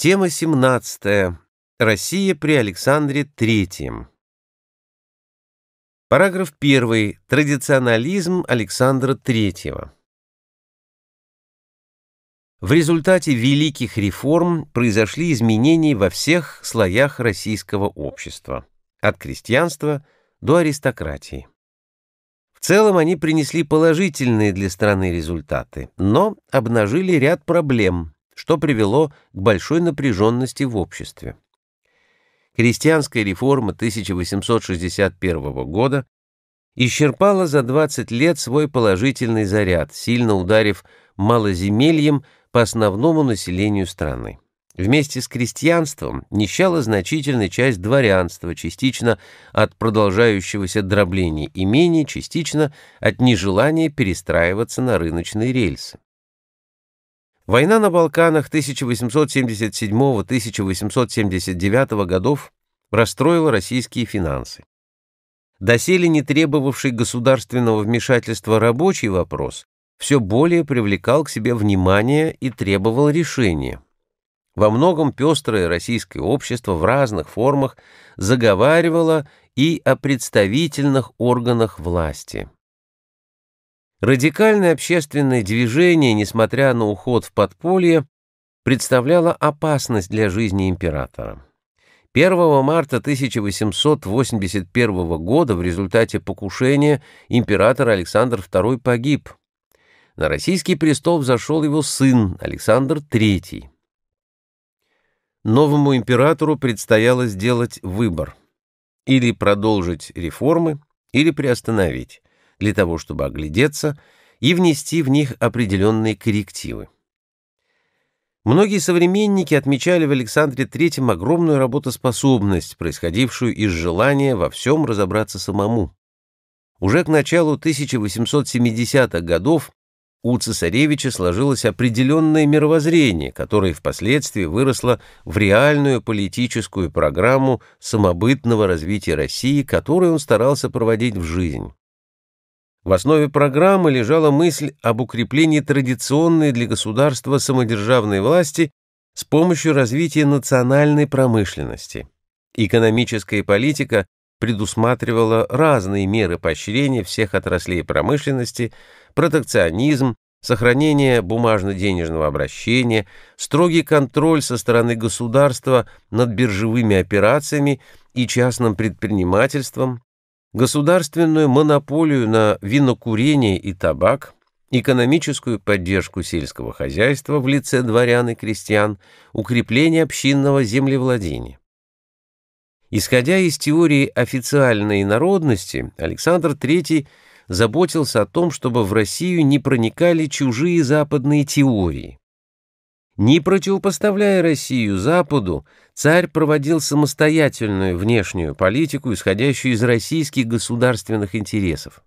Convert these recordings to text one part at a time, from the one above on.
Тема 17. Россия при Александре III. Параграф 1. Традиционализм Александра III. В результате великих реформ произошли изменения во всех слоях российского общества, от крестьянства до аристократии. В целом они принесли положительные для страны результаты, но обнажили ряд проблем – что привело к большой напряженности в обществе. Крестьянская реформа 1861 года исчерпала за 20 лет свой положительный заряд, сильно ударив малоземельем по основному населению страны. Вместе с крестьянством нищала значительная часть дворянства, частично от продолжающегося дробления имений, частично от нежелания перестраиваться на рыночные рельсы. Война на Балканах 1877-1879 годов расстроила российские финансы. Доселе не требовавший государственного вмешательства рабочий вопрос все более привлекал к себе внимание и требовал решения. Во многом пестрое российское общество в разных формах заговаривало и о представительных органах власти. Радикальное общественное движение, несмотря на уход в подполье, представляло опасность для жизни императора. 1 марта 1881 года в результате покушения император Александр II погиб. На российский престол взошел его сын Александр III. Новому императору предстояло сделать выбор – или продолжить реформы, или приостановить для того, чтобы оглядеться и внести в них определенные коррективы. Многие современники отмечали в Александре III огромную работоспособность, происходившую из желания во всем разобраться самому. Уже к началу 1870-х годов у цесаревича сложилось определенное мировоззрение, которое впоследствии выросло в реальную политическую программу самобытного развития России, которую он старался проводить в жизнь. В основе программы лежала мысль об укреплении традиционной для государства самодержавной власти с помощью развития национальной промышленности. Экономическая политика предусматривала разные меры поощрения всех отраслей промышленности, протекционизм, сохранение бумажно-денежного обращения, строгий контроль со стороны государства над биржевыми операциями и частным предпринимательством, государственную монополию на винокурение и табак, экономическую поддержку сельского хозяйства в лице дворян и крестьян, укрепление общинного землевладения. Исходя из теории официальной народности, Александр III заботился о том, чтобы в Россию не проникали чужие западные теории, не противопоставляя Россию Западу, царь проводил самостоятельную внешнюю политику, исходящую из российских государственных интересов.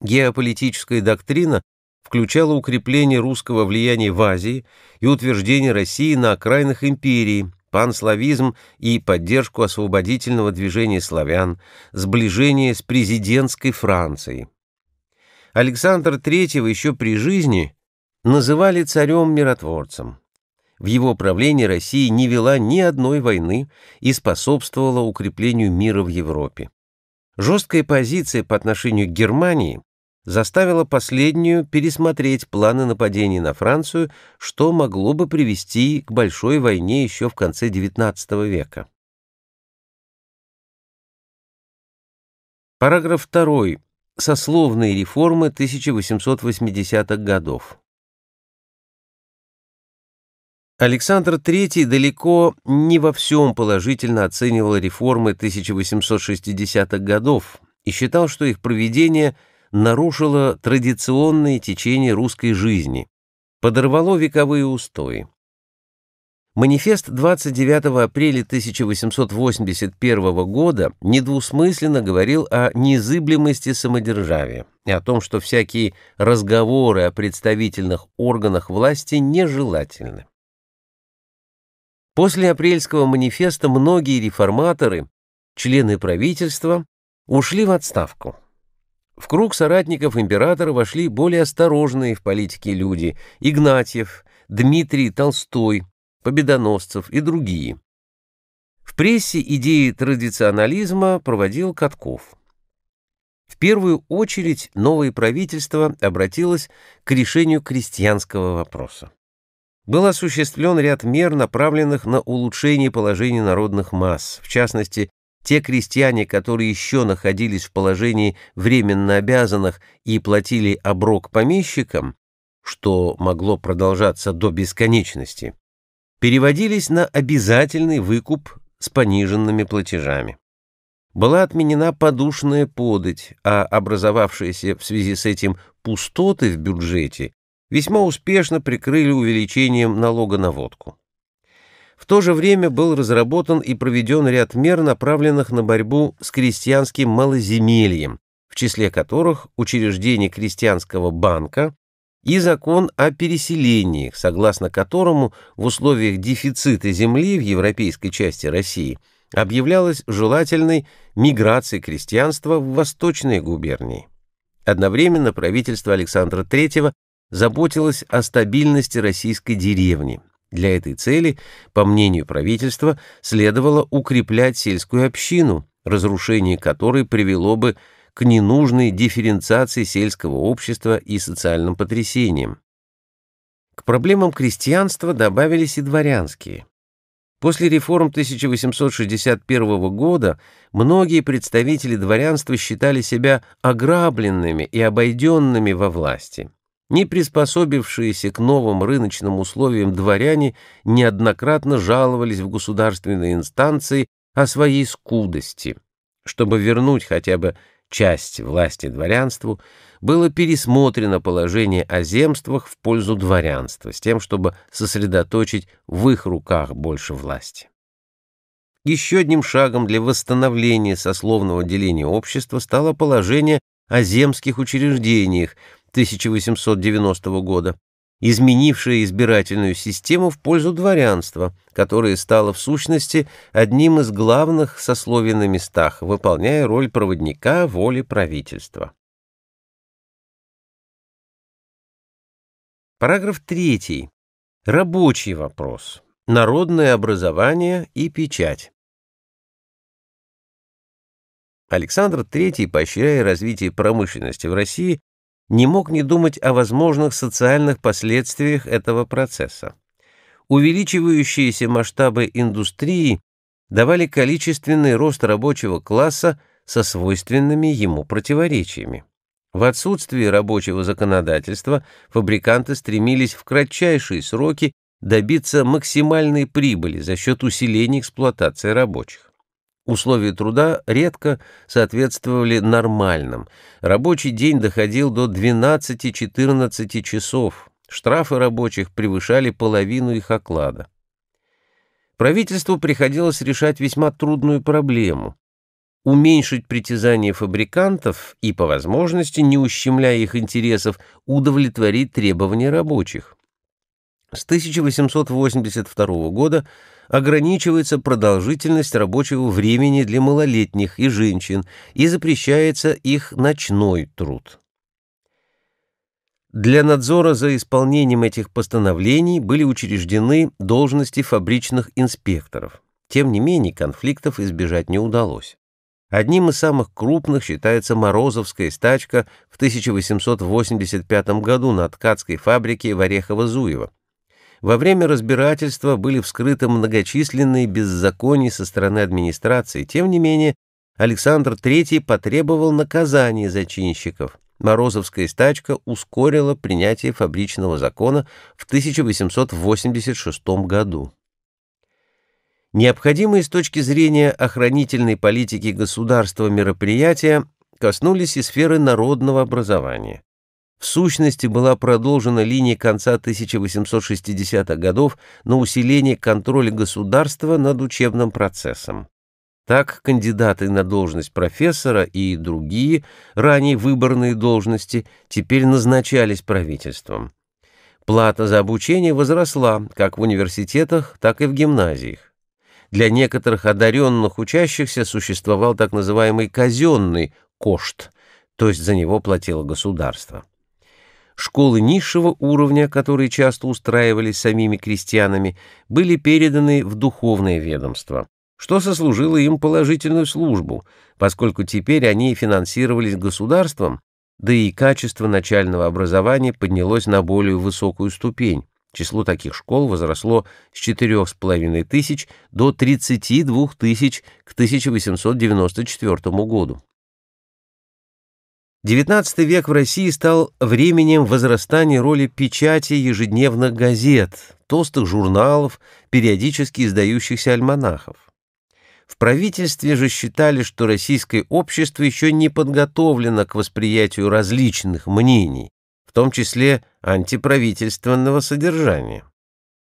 Геополитическая доктрина включала укрепление русского влияния в Азии и утверждение России на окраинах империи, панславизм и поддержку освободительного движения славян, сближение с президентской Францией. Александр III еще при жизни называли царем-миротворцем. В его правлении Россия не вела ни одной войны и способствовала укреплению мира в Европе. Жесткая позиция по отношению к Германии заставила последнюю пересмотреть планы нападения на Францию, что могло бы привести к большой войне еще в конце XIX века. Параграф 2. Сословные реформы 1880-х годов. Александр III далеко не во всем положительно оценивал реформы 1860-х годов и считал, что их проведение нарушило традиционные течения русской жизни, подорвало вековые устои. Манифест 29 апреля 1881 года недвусмысленно говорил о незыблемости самодержавия и о том, что всякие разговоры о представительных органах власти нежелательны. После апрельского манифеста многие реформаторы, члены правительства, ушли в отставку. В круг соратников императора вошли более осторожные в политике люди – Игнатьев, Дмитрий Толстой, Победоносцев и другие. В прессе идеи традиционализма проводил Катков. В первую очередь новое правительство обратилось к решению крестьянского вопроса был осуществлен ряд мер, направленных на улучшение положения народных масс, в частности, те крестьяне, которые еще находились в положении временно обязанных и платили оброк помещикам, что могло продолжаться до бесконечности, переводились на обязательный выкуп с пониженными платежами. Была отменена подушная подать, а образовавшиеся в связи с этим пустоты в бюджете весьма успешно прикрыли увеличением налога на водку. В то же время был разработан и проведен ряд мер, направленных на борьбу с крестьянским малоземельем, в числе которых учреждение крестьянского банка и закон о переселениях, согласно которому в условиях дефицита земли в европейской части России объявлялась желательной миграция крестьянства в восточные губернии. Одновременно правительство Александра III заботилась о стабильности российской деревни. Для этой цели, по мнению правительства, следовало укреплять сельскую общину, разрушение которой привело бы к ненужной дифференциации сельского общества и социальным потрясениям. К проблемам крестьянства добавились и дворянские. После реформ 1861 года многие представители дворянства считали себя ограбленными и обойденными во власти. Не приспособившиеся к новым рыночным условиям дворяне неоднократно жаловались в государственные инстанции о своей скудости. Чтобы вернуть хотя бы часть власти дворянству, было пересмотрено положение о земствах в пользу дворянства с тем, чтобы сосредоточить в их руках больше власти. Еще одним шагом для восстановления сословного деления общества стало положение о земских учреждениях, 1890 года, изменившая избирательную систему в пользу дворянства, которое стало в сущности одним из главных сословий на местах, выполняя роль проводника воли правительства. Параграф 3. Рабочий вопрос. Народное образование и печать. Александр III, поощряя развитие промышленности в России, не мог не думать о возможных социальных последствиях этого процесса. Увеличивающиеся масштабы индустрии давали количественный рост рабочего класса со свойственными ему противоречиями. В отсутствии рабочего законодательства фабриканты стремились в кратчайшие сроки добиться максимальной прибыли за счет усиления эксплуатации рабочих. Условия труда редко соответствовали нормальным. Рабочий день доходил до 12-14 часов. Штрафы рабочих превышали половину их оклада. Правительству приходилось решать весьма трудную проблему уменьшить притязания фабрикантов и, по возможности, не ущемляя их интересов, удовлетворить требования рабочих. С 1882 года ограничивается продолжительность рабочего времени для малолетних и женщин и запрещается их ночной труд. Для надзора за исполнением этих постановлений были учреждены должности фабричных инспекторов. Тем не менее, конфликтов избежать не удалось. Одним из самых крупных считается Морозовская стачка в 1885 году на ткацкой фабрике в Орехово-Зуево, во время разбирательства были вскрыты многочисленные беззакония со стороны администрации. Тем не менее, Александр III потребовал наказания зачинщиков. Морозовская стачка ускорила принятие фабричного закона в 1886 году. Необходимые с точки зрения охранительной политики государства мероприятия коснулись и сферы народного образования в сущности была продолжена линия конца 1860-х годов на усиление контроля государства над учебным процессом. Так, кандидаты на должность профессора и другие ранее выборные должности теперь назначались правительством. Плата за обучение возросла как в университетах, так и в гимназиях. Для некоторых одаренных учащихся существовал так называемый казенный кошт, то есть за него платило государство школы низшего уровня, которые часто устраивались самими крестьянами, были переданы в духовное ведомство, что сослужило им положительную службу, поскольку теперь они финансировались государством, да и качество начального образования поднялось на более высокую ступень. Число таких школ возросло с 4,5 тысяч до 32 тысяч к 1894 году. XIX век в России стал временем возрастания роли печати ежедневных газет, толстых журналов, периодически издающихся альманахов. В правительстве же считали, что российское общество еще не подготовлено к восприятию различных мнений, в том числе антиправительственного содержания.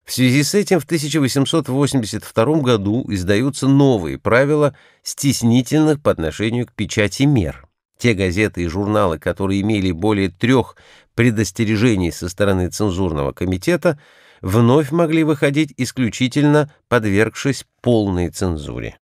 В связи с этим в 1882 году издаются новые правила стеснительных по отношению к печати мер. Те газеты и журналы, которые имели более трех предостережений со стороны цензурного комитета, вновь могли выходить исключительно подвергшись полной цензуре.